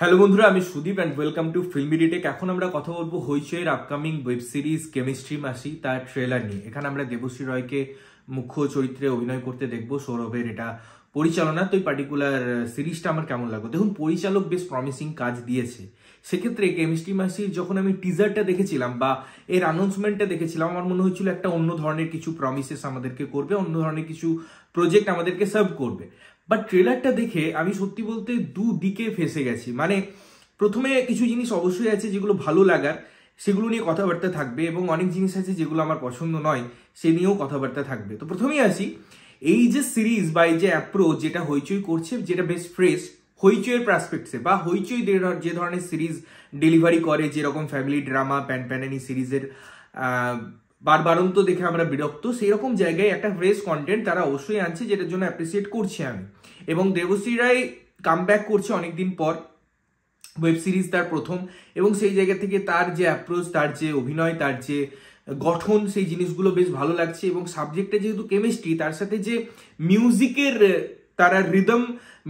hello বন্ধুরা আমি Sudip and welcome to film detect এখন আমরা কথা বলবো হইচইয়ের upcoming web series chemistry Mashi তার ট্রেলার নিয়ে এখানে আমরা দেবশ্রী রয়কে মুখ্য চরিত্রে অভিনয় করতে দেখব সৌরভের এটা পরিচালনা তো এই পার্টিকুলার সিরিজটা আমার কেমন লাগলো দেখুন পরিচালক বেশ প্রমিসিং কাজ দিয়েছে সেক্ষেত্রে কেমিস্ট্রি মাসির যখন আমি টিজারটা দেখেছিলাম বা এর অ্যানাউন্সমেন্টটা দেখেছিলাম আমার মনে হয়েছিল একটা অন্য ধরনের কিছু প্রমিসেস আমাদেরকে করবে অন্য ধরনের কিছু প্রজেক্ট আমাদেরকে সার্ভ করবে বাট ট্রেলারটা দেখে আমি সত্যি বলতে দুদিকে ফেসে গেছি মানে প্রথমে কিছু জিনিস অবশ্যই আছে যেগুলো ভালো লাগার সেগুলো নিয়ে কথাবার্তা থাকবে এবং অনেক জিনিস আছে যেগুলো আমার পছন্দ নয় সে নিয়েও কথাবার্তা থাকবে তো প্রথমেই আসি এই যে সিরিজ বা এই যে অ্যাপ্রোচ যেটা হইচই করছে যেটা বেশ ফ্রেশ হইচইয়ের প্রাসপেক্টসে বা হইচই যে ধরনের সিরিজ ডেলিভারি করে যেরকম ফ্যামিলি ড্রামা প্যান প্যানানি সিরিজের বারবারন্ত দেখে আমরা বিরক্ত সেই রকম জায়গায় একটা ফ্রেশ কন্টেন্ট তারা অবশ্যই আনছে যেটার জন্য অ্যাপ্রিসিয়েট করছি আমি এবং দেবশ্রী রায় কাম করছে অনেকদিন পর ওয়েব সিরিজ তার প্রথম এবং সেই জায়গা থেকে তার যে অ্যাপ্রোচ তার যে অভিনয় তার যে গঠন সেই জিনিসগুলো বেশ ভালো লাগছে এবং সাবজেক্টটা যেহেতু কেমিস্ট্রি তার সাথে যে মিউজিকের তারা রিদম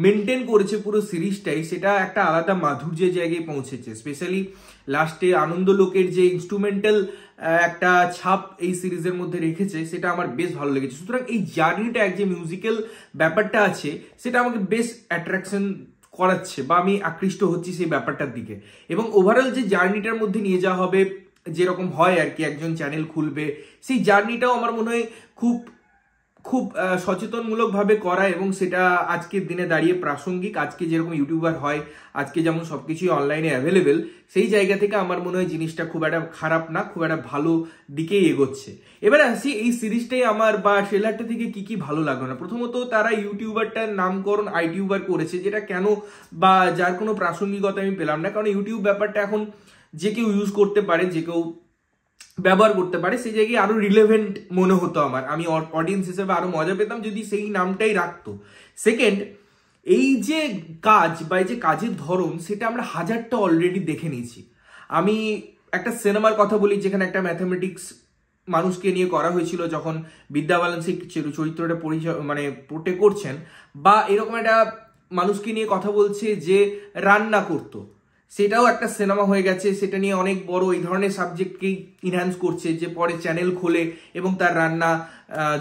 মেনটেন করেছে পুরো সিরিজটাই সেটা একটা আলাদা মাধুর্যের জায়গায় পৌঁছেছে স্পেশালি লাস্টে আনন্দলোকের যে ইনস্ট্রুমেন্টাল একটা ছাপ এই সিরিজের মধ্যে রেখেছে সেটা আমার বেশ ভালো লেগেছে সুতরাং এই জার্নিটা এক যে মিউজিক্যাল ব্যাপারটা আছে সেটা আমাকে বেশ অ্যাট্রাকশন করাচ্ছে বা আমি আকৃষ্ট হচ্ছি সেই ব্যাপারটার দিকে এবং ওভারঅল যে জার্নিটার মধ্যে নিয়ে যাওয়া হবে যেরকম হয় আর কি একজন চ্যানেল খুলবে সেই জার্নিটাও আমার মনে হয় খুব খুব সচেতনমূলকভাবে করা এবং সেটা আজকের দিনে দাঁড়িয়ে প্রাসঙ্গিক আজকে যেরকম ইউটিউবার হয় আজকে যেমন সব কিছুই অনলাইনে অ্যাভেলেবেল সেই জায়গা থেকে আমার মনে হয় জিনিসটা খুব একটা খারাপ না খুব একটা ভালো দিকে এগোচ্ছে এবারে আসি এই সিরিজটাই আমার বা ট্রেলারটা থেকে কি কি ভালো লাগলো না প্রথমত তারা ইউটিউবারটার নামকরণ আইটিউবার করেছে যেটা কেন বা যার কোনো প্রাসঙ্গিকতা আমি পেলাম না কারণ ইউটিউব ব্যাপারটা এখন যে কেউ ইউজ করতে পারে যে কেউ ব্যবহার করতে পারে সেই জায়গায় আরো রিলেভেন্ট মনে হতো আমার আমি অডিয়েন্স হিসেবে আরো মজা পেতাম যদি সেই নামটাই রাখতো সেকেন্ড এই যে কাজ বা এই যে কাজের ধরন সেটা আমরা হাজারটা অলরেডি দেখে নিয়েছি আমি একটা সিনেমার কথা বলি যেখানে একটা ম্যাথামেটিক্স মানুষকে নিয়ে করা হয়েছিল যখন বিদ্যাবালন সেই চরিত্রটা পরিচয় মানে পোটে করছেন বা এরকম একটা মানুষকে নিয়ে কথা বলছে যে রান্না করতো সেটাও একটা সিনেমা হয়ে গেছে সেটা নিয়ে অনেক বড় এই ধরনের সাবজেক্টকেই ইনহ্যান্স করছে যে পরে চ্যানেল খোলে এবং তার রান্না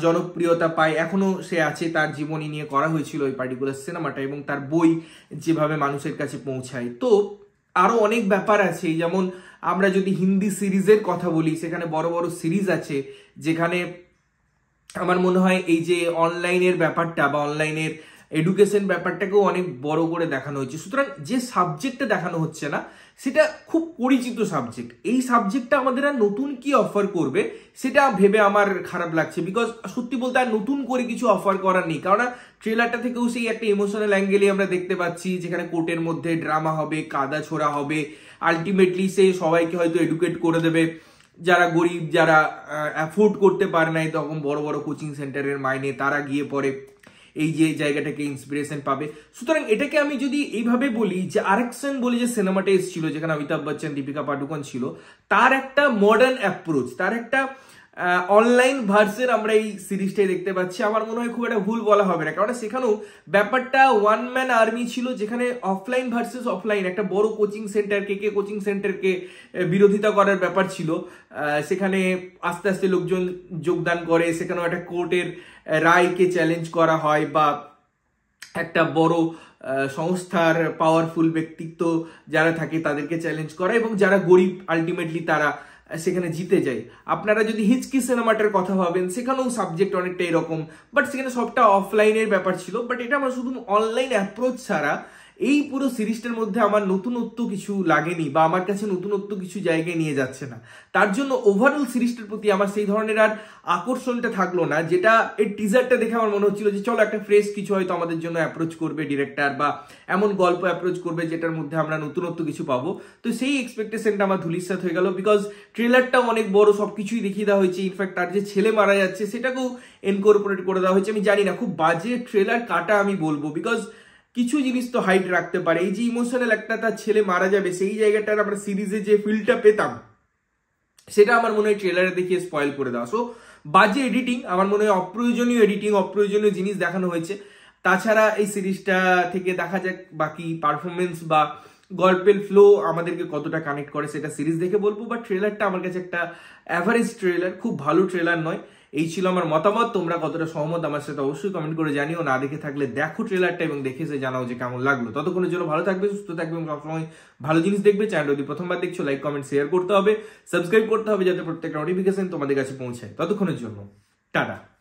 জনপ্রিয়তা পায় এখনও সে আছে তার জীবনী নিয়ে করা হয়েছিল ওই পার্টিকুলার সিনেমাটা এবং তার বই যেভাবে মানুষের কাছে পৌঁছায় তো আরও অনেক ব্যাপার আছে যেমন আমরা যদি হিন্দি সিরিজের কথা বলি সেখানে বড় বড় সিরিজ আছে যেখানে আমার মনে হয় এই যে অনলাইনের ব্যাপারটা বা অনলাইনের এডুকেশন ব্যাপারটাকেও অনেক বড় করে দেখানো হয়েছে সুতরাং যে সাবজেক্টটা দেখানো হচ্ছে না সেটা খুব পরিচিত সাবজেক্ট এই সাবজেক্টটা আমাদের আর নতুন কি অফার করবে সেটা ভেবে আমার খারাপ লাগছে বিকজ সত্যি বলতে আর নতুন করে কিছু অফার করার নেই কারণ ট্রেলারটা থেকেও সেই একটা ইমোশনাল অ্যাঙ্গেলে আমরা দেখতে পাচ্ছি যেখানে কোর্টের মধ্যে ড্রামা হবে কাদা ছোড়া হবে আলটিমেটলি সে সবাইকে হয়তো এডুকেট করে দেবে যারা গরিব যারা অ্যাফোর্ড করতে পারে না এরকম বড় বড় কোচিং সেন্টারের মাইনে তারা গিয়ে পরে এই যে জায়গাটাকে ইন্সপিরেশন পাবে সুতরাং এটাকে আমি যদি এইভাবে বলি যে আরেকশন বলে যে সিনেমাটা এসেছিল যেখানে অমিতাভ বচ্চন দীপিকা পাডুকন ছিল তার একটা মডার্ন অ্যাপ্রোচ তার একটা অনলাইন ভার্সের আমরা এই সিরিজটাই দেখতে পাচ্ছি আমার মনে হয় খুব একটা ভুল বলা হবে না কারণ সেখানেও ব্যাপারটা ওয়ান ম্যান আর্মি ছিল যেখানে অফলাইন ভার্সেস অফলাইন একটা বড় কোচিং সেন্টারকে কে কোচিং সেন্টারকে বিরোধিতা করার ব্যাপার ছিল সেখানে আস্তে আস্তে লোকজন যোগদান করে সেখানেও একটা কোর্টের রায়কে চ্যালেঞ্জ করা হয় বা একটা বড় সংস্থার পাওয়ারফুল ব্যক্তিত্ব যারা থাকে তাদেরকে চ্যালেঞ্জ করা এবং যারা গরিব আলটিমেটলি তারা সেখানে জিতে যায় আপনারা যদি হিচকি সিনেমাটার কথা ভাবেন সেখানেও সাবজেক্ট অনেকটা এরকম বাট সেখানে সবটা অফলাইনের ব্যাপার ছিল বাট এটা আমার শুধু অনলাইন অ্যাপ্রোচ ছাড়া এই পুরো সিরিজটার মধ্যে আমার নতুনত্ব কিছু লাগেনি বা আমার কাছে নতুনত্ব কিছু জায়গায় নিয়ে যাচ্ছে না তার জন্য ওভারঅল সিরিজটার প্রতি আমার সেই ধরনের আর আকর্ষণটা থাকলো না যেটা এর টিজারটা দেখে আমার মনে হচ্ছিল যে চলো একটা ফ্রেশ কিছু হয়তো আমাদের জন্য অ্যাপ্রোচ করবে ডিরেক্টর বা এমন গল্প অ্যাপ্রোচ করবে যেটার মধ্যে আমরা নতুনত্ব কিছু পাবো তো সেই এক্সপেকটেশনটা আমার ধুলিসাত হয়ে গেল বিকজ ট্রেলারটাও অনেক বড় সব কিছুই দেখিয়ে দেওয়া হয়েছে ইনফ্যাক্ট তার যে ছেলে মারা যাচ্ছে সেটাকেও এনকর্পোরেট করে দেওয়া হয়েছে আমি জানি না খুব বাজে ট্রেলার কাটা আমি বলবো বিকজ কিছু জিনিস তো হাইট রাখতে পারে এই যে ইমোশনাল একটা তার ছেলে মারা যাবে সেই জায়গাটার আমরা সিরিজে যে ফিলটা পেতাম সেটা আমার মনে হয় ট্রেলারে দেখিয়ে স্পয়েল করে দেওয়া সো বাজে এডিটিং আমার মনে হয় অপ্রয়োজনীয় এডিটিং অপ্রয়োজনীয় জিনিস দেখানো হয়েছে তাছাড়া এই সিরিজটা থেকে দেখা যাক বাকি পারফরমেন্স বা গল্পের ফ্লো আমাদেরকে কতটা কানেক্ট করে সেটা সিরিজ দেখে বলবো বা ট্রেলারটা আমার কাছে একটা অ্যাভারেজ ট্রেলার খুব ভালো ট্রেলার নয় এই ছিল আমার মতামত তোমরা কতটা সহমত আমার সাথে অবশ্যই কমেন্ট করে জানিও না দেখে থাকলে দেখো ট্রেলারটা এবং দেখে সে জানাও যে কেমন লাগলো ততক্ষণের জন্য ভালো থাকবে সুস্থ থাকবে এবং সবসময় ভালো জিনিস দেখবে চ্যানেল যদি প্রথমবার দেখছো লাইক কমেন্ট শেয়ার করতে হবে সাবস্ক্রাইব করতে হবে যাতে প্রত্যেকটা নোটিফিকেশন তোমাদের কাছে পৌঁছায় ততক্ষণের জন্য টাটা